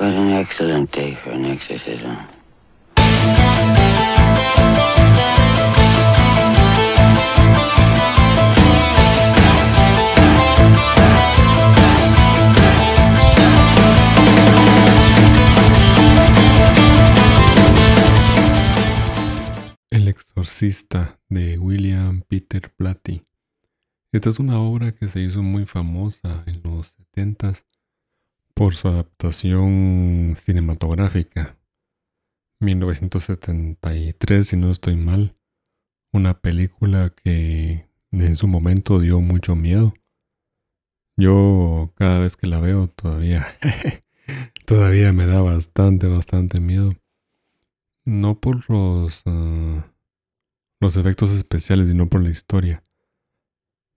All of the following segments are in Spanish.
El exorcista de William Peter Platy Esta es una obra que se hizo muy famosa en los setentas por su adaptación cinematográfica. 1973, si no estoy mal, una película que en su momento dio mucho miedo. Yo cada vez que la veo todavía, todavía me da bastante, bastante miedo. No por los, ah, los efectos especiales, y no por la historia.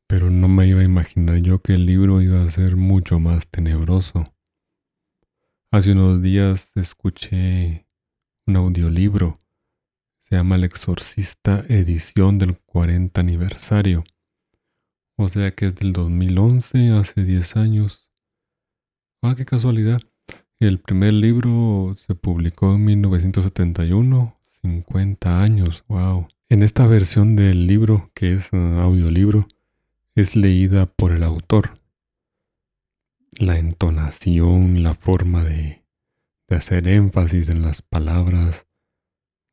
Pero no me iba a imaginar yo que el libro iba a ser mucho más tenebroso. Hace unos días escuché un audiolibro. Se llama El Exorcista Edición del 40 aniversario. O sea que es del 2011, hace 10 años. Ah, qué casualidad. El primer libro se publicó en 1971, 50 años, wow. En esta versión del libro, que es un ah, audiolibro, es leída por el autor la entonación, la forma de, hacer énfasis en las palabras.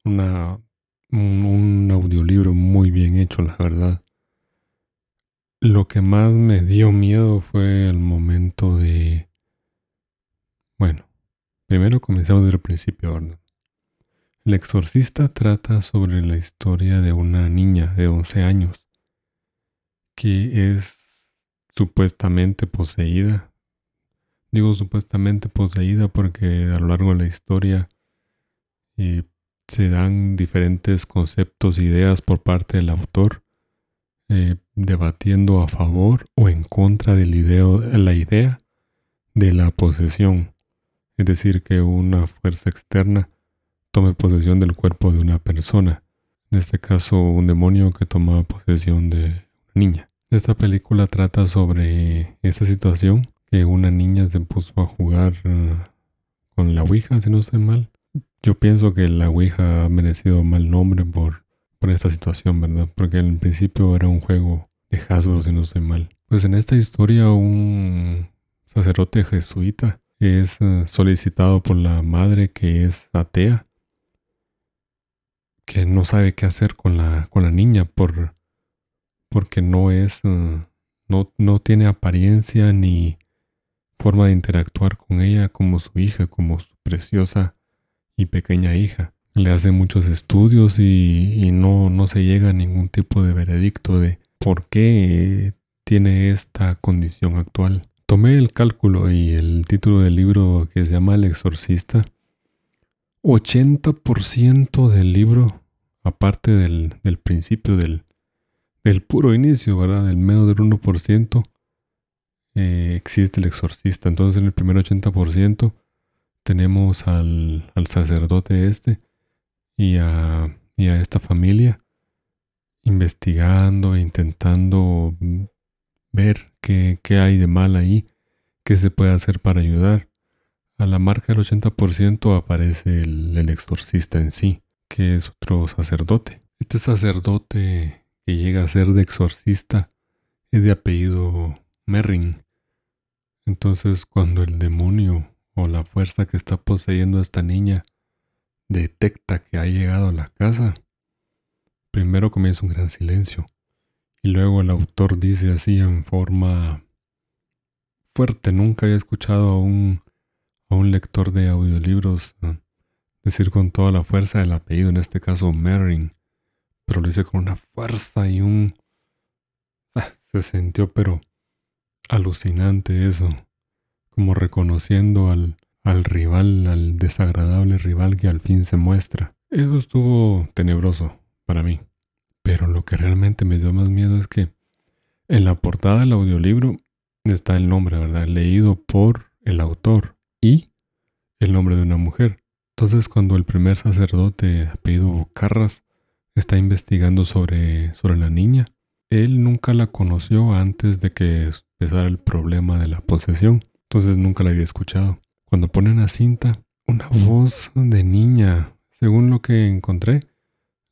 un, audiolibro muy bien hecho, la verdad. Lo que más me dio miedo fue el momento de... Bueno, primero comenzamos desde el principio, El exorcista trata sobre la historia de una niña de 11 años que es supuestamente poseída Digo supuestamente poseída porque a lo largo de la historia eh, se dan diferentes conceptos, ideas por parte del autor, eh, debatiendo a favor o en contra de la idea de la posesión. Es decir, que una fuerza externa tome posesión del cuerpo de una persona. En este caso, un demonio que toma posesión de una niña. Esta película trata sobre esa situación que una niña se puso a jugar eh, con la Ouija, si no estoy mal. Yo pienso que la Ouija ha merecido mal nombre por, por esta situación, ¿verdad? Porque en principio era un juego de Hasbro, si no estoy mal. Pues en esta historia un sacerdote jesuita es eh, solicitado por la madre que es atea, que no sabe qué hacer con la, con la niña por, porque no es, eh, no, no tiene apariencia ni, forma de interactuar con ella como su hija, como su preciosa y pequeña hija. Le hace muchos estudios y, no, no se llega a ningún tipo de veredicto de por qué tiene esta condición actual. Tomé el cálculo y el título del libro que se llama El exorcista. 80% del libro, aparte del, del principio, del, del puro inicio, ¿verdad? Del menos del 1%, eh, existe el exorcista. Entonces en el primer 80% tenemos al, al, sacerdote este y a, y a esta familia investigando e intentando ver qué, hay de mal ahí, qué se puede hacer para ayudar. A la marca del 80% aparece el, el exorcista en sí, que es otro sacerdote. Este sacerdote que llega a ser de exorcista es de apellido Merrin. Entonces cuando el demonio o la fuerza que está poseyendo a esta niña detecta que ha llegado a la casa, primero comienza un gran silencio y luego el autor dice así en forma fuerte, nunca había escuchado a un, a un lector de audiolibros decir con toda la fuerza el apellido, en este caso Merrin, pero lo dice con una fuerza y un... Ah, se sintió pero Alucinante eso, como reconociendo al, al rival, al desagradable rival que al fin se muestra. Eso estuvo tenebroso para mí. Pero lo que realmente me dio más miedo es que en la portada del audiolibro está el nombre, ¿verdad? Leído por el autor y el nombre de una mujer. Entonces cuando el primer sacerdote, apellido Carras, está investigando sobre, sobre la niña, él nunca la conoció antes de que empezar el problema de la posesión. Entonces nunca la había escuchado. Cuando ponen la cinta, una voz de niña. Según lo que encontré,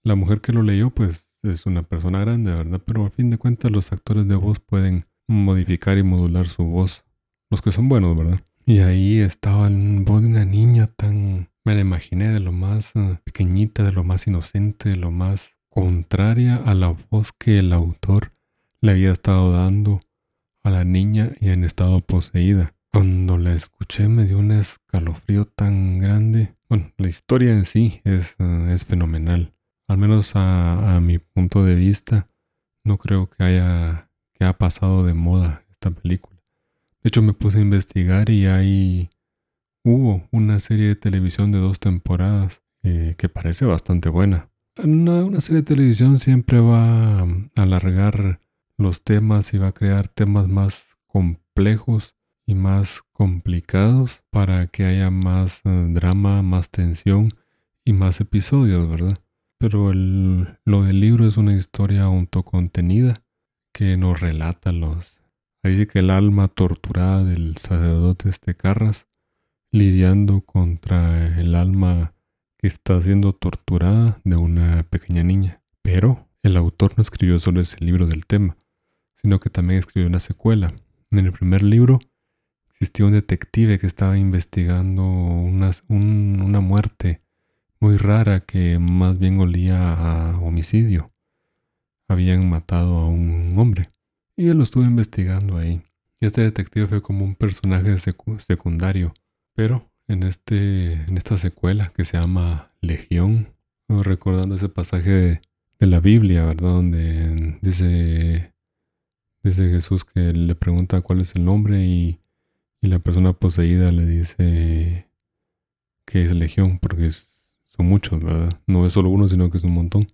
la mujer que lo leyó, pues es una persona grande, ¿verdad? Pero a fin de cuentas, los actores de voz pueden modificar y modular su voz. Los que son buenos, ¿verdad? Y ahí estaba la voz de una niña tan. Me la imaginé de lo más eh, pequeñita, de lo más inocente, de lo más contraria a la voz que el autor le había estado dando a la niña y en estado poseída. Cuando la escuché me dio un escalofrío tan grande. Bueno, la historia en sí es, eh, es fenomenal. Al menos a, mi punto de vista, no creo que haya que ha pasado de moda esta película. De hecho, me puse a investigar y ahí hubo una serie de televisión de dos temporadas eh, que parece bastante buena. una serie de televisión siempre va a alargar los temas y va a crear temas más complejos y más complicados para que haya más eh, drama, más tensión y más episodios, ¿verdad? Pero lo del libro es una historia autocontenida que nos relata los... ahí Dice que el alma torturada del sacerdote Estecarras Carras lidiando contra el alma que está siendo torturada de una pequeña niña. Pero el autor no escribió solo ese libro del tema, sino que también escribió una secuela. En el primer libro existió un detective que estaba investigando una muerte muy rara que más bien olía a homicidio. Habían matado a un hombre y él lo estuvo investigando ahí. este detective fue como un personaje secundario, pero en, este, en esta secuela que se llama Legión, recordando ese pasaje de, de la Biblia, ¿verdad? Donde dice Dice Jesús que le pregunta cuál es el nombre y, la persona poseída le dice que es legión, porque son muchos, ¿verdad? No es solo uno, sino que es un montón.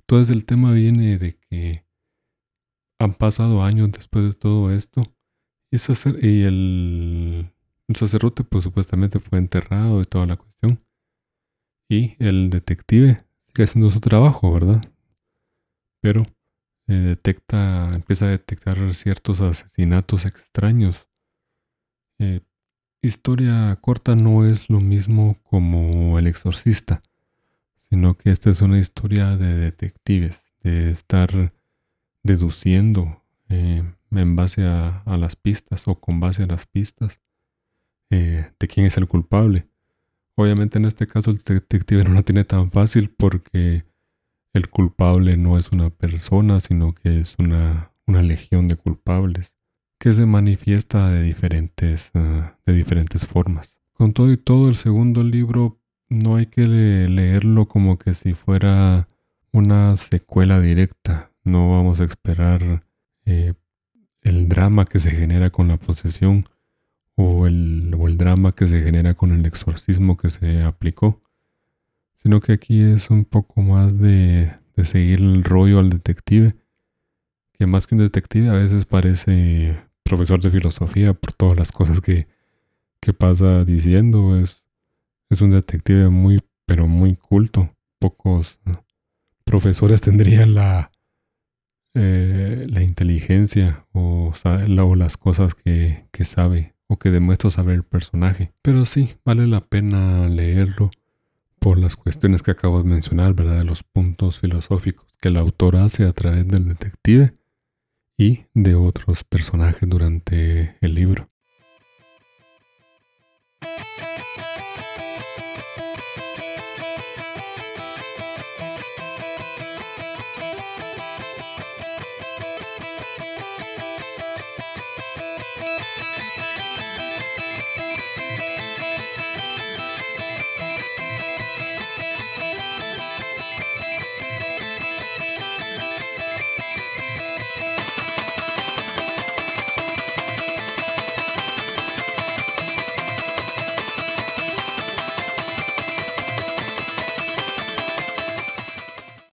Entonces el tema viene de que han pasado años después de todo esto y, el, el sacerdote pues supuestamente fue enterrado y toda la cuestión. Y el detective sigue haciendo su trabajo, ¿verdad? Pero eh, detecta, empieza a detectar ciertos asesinatos extraños. Eh, historia corta no es lo mismo como El Exorcista, sino que esta es una historia de detectives, de estar deduciendo eh, en base a, las pistas o con base a las pistas de quién es el culpable. Obviamente en este caso el detective no la tiene tan fácil porque el culpable no es una persona, sino que es una, legión de culpables que se manifiesta de diferentes, ah, de diferentes formas. Con todo y todo, el segundo libro no hay que leerlo como que si fuera una secuela directa. No vamos a esperar eh, el drama que se genera con la posesión o el, o el drama que se genera con el exorcismo que se aplicó. Sino que aquí es un poco más de, seguir el rollo al detective. Que más que un detective a veces parece profesor de filosofía por todas las cosas que, pasa diciendo. Es, es un detective muy, pero muy culto. Pocos profesores tendrían la, eh, la inteligencia o, o las cosas que, que, sabe o que demuestra saber el personaje. Pero sí, vale la pena leerlo por las cuestiones que acabo de mencionar, ¿verdad? De los puntos filosóficos que el autor hace a través del detective y de otros personajes durante el libro.